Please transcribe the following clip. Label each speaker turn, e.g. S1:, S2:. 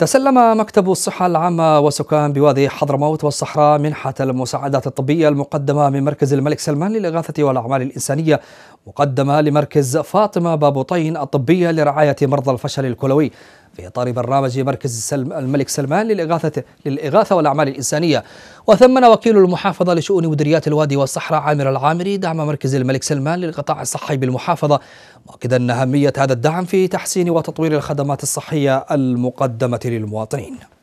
S1: تسلم مكتب الصحة العامة وسكان بوادي حضرموت والصحراء منحة المساعدات الطبية المقدمة من مركز الملك سلمان للإغاثة والأعمال الإنسانية مقدمة لمركز فاطمة بابوطين الطبية لرعاية مرضى الفشل الكلوي في إطار برنامج مركز الملك سلمان للإغاثة, للإغاثة والأعمال الإنسانية وثمن وكيل المحافظة لشؤون مديريات الوادي والصحراء عامر العامري دعم مركز الملك سلمان للقطاع الصحي بالمحافظة مؤكدا أهمية هذا الدعم في تحسين وتطوير الخدمات الصحية المقدمة للمواطنين